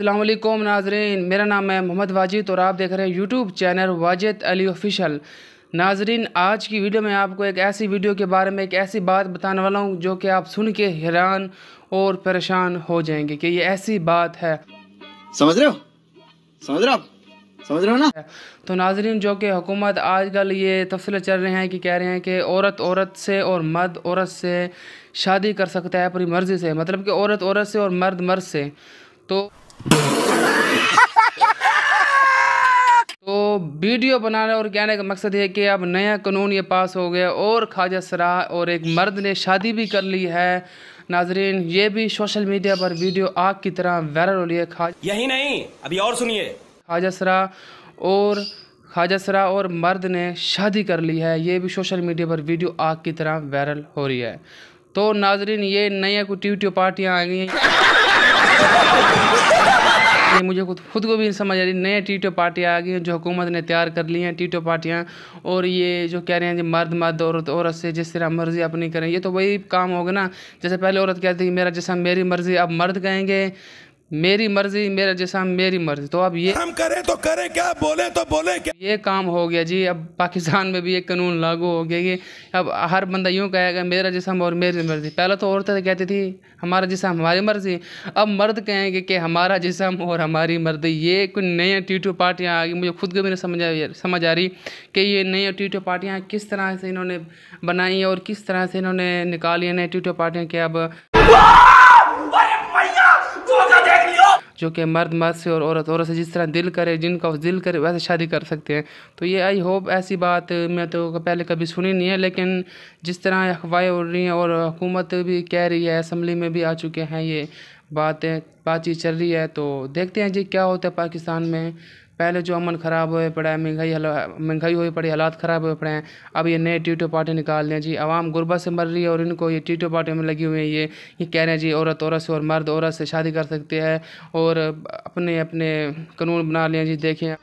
अल्लाम नाजरीन मेरा नाम है मोहम्मद वाजिद और आप देख रहे हैं YouTube channel Wajid Ali official नाजरीन आज की वीडियो में आपको एक ऐसी वीडियो के बारे में एक ऐसी बात बताने वाला हूँ जो कि आप सुन के हैरान और परेशान हो जाएंगे कि ये ऐसी बात है समझ रहे हो समझ रहे हो समझ रहे हो ना तो नाजरीन जो कि हुकूमत आजकल ये तफसले चल रहे हैं कि कह रहे हैं कि औरत औरत से और मर्द औरत से शादी कर सकता है अपनी मर्ज़ी से मतलब कि औरत औरत से और मर्द मर्द से तो तो वीडियो बनाने और कहने का मकसद है कि अब नया कानून ये पास हो गया और ख्वाजा सरा और एक मर्द ने शादी भी कर ली है नाजरीन ये भी सोशल मीडिया पर वीडियो आग की तरह वायरल हो रही है खाज यही नहीं अभी और सुनिए ख्वाजा सरा और ख्वाजा सरा और मर्द ने शादी कर ली है ये भी सोशल मीडिया पर वीडियो आग की तरह वायरल हो रही है तो नाजरीन ये नया कोई ट्यूटियो पार्टियाँ आ गई हैं ये मुझे खुद खुद को भी समझ आ रही नए टीटो पार्टियाँ आ गई हैं जो हुकूमत ने तैयार कर ली हैं टीटो पार्टियाँ और ये जो कह रहे हैं जो मर्द मर्द औरत औरत से जिस तरह मर्जी अपनी करें ये तो वही काम होगा ना जैसे पहले औरत कहती थी मेरा जैसा मेरी मर्जी अब मर्द कहेंगे मेरी मर्जी मेरा जैसा मेरी मर्जी तो अब ये हम करें तो करें क्या बोले तो बोले क्या ये काम हो गया जी अब पाकिस्तान में भी ये कानून लागू हो गया कि अब हर बंदा यूँ कहेगा मेरा जिसम और मेरी मर्जी पहले तो औरतें कहती थी हमारा जिसम हमारी मर्जी अब मर्द कहेंगे कि हमारा जिसम और हमारी मर्जी ये कुछ नए टीटू पार्टियाँ आ गई मुझे खुद को भी नहीं समझ समझ आ रही कि ये नई टीटू पार्टियाँ किस तरह से इन्होंने बनाई और किस तरह से इन्होंने निकाली नई टीटू पार्टियाँ कि अब जो कि मर्द मर्द से और औरत औरत से जिस तरह दिल करे जिनका उस दिल करे वैसे शादी कर सकते हैं तो ये आई होप ऐसी बात मैं तो पहले कभी सुनी नहीं है लेकिन जिस तरह अफवाहें उड़ रही हैं और हुकूमत भी कह रही है असम्बली में भी आ चुके हैं ये बातें बातचीत चल रही है तो देखते हैं जी क्या होता है पाकिस्तान में पहले जो अमन ख़राब हुए पड़ा है महंगाई महंगाई हुई पड़ी हालात ख़राब हुए पड़े हैं अब ये नए टीटो पार्टी निकाल दें जी आवाम गुरबा से मर रही है और इनको ये टीटो पार्टी में लगी हुई है ये ये कह रहे हैं जी औरत औरत से और मर्द औरत से शादी कर सकते हैं और अपने अपने कानून बना लें जी देखें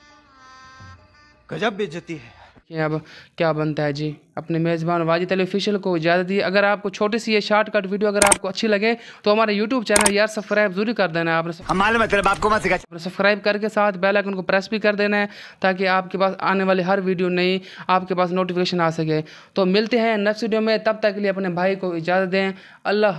गजब बेचती है कि अब क्या बनता है जी अपने मेज़बान वाजिद अली ऑफिशियल को इजाज़त दी अगर आपको छोटी सी ये शॉर्टकट वीडियो अगर आपको अच्छी लगे तो हमारे यूट्यूब चैनल यार सब्सक्राइब जरूर कर देना आपने सब्सक्राइब करके साथ बेल आइकन को प्रेस भी कर देना है ताकि आपके पास आने वाली हर वीडियो नई आपके पास नोटिफिकेशन आ सके तो मिलते हैं नेक्स्ट वीडियो में तब तक के लिए अपने भाई को इजाज़त दें अल्लाह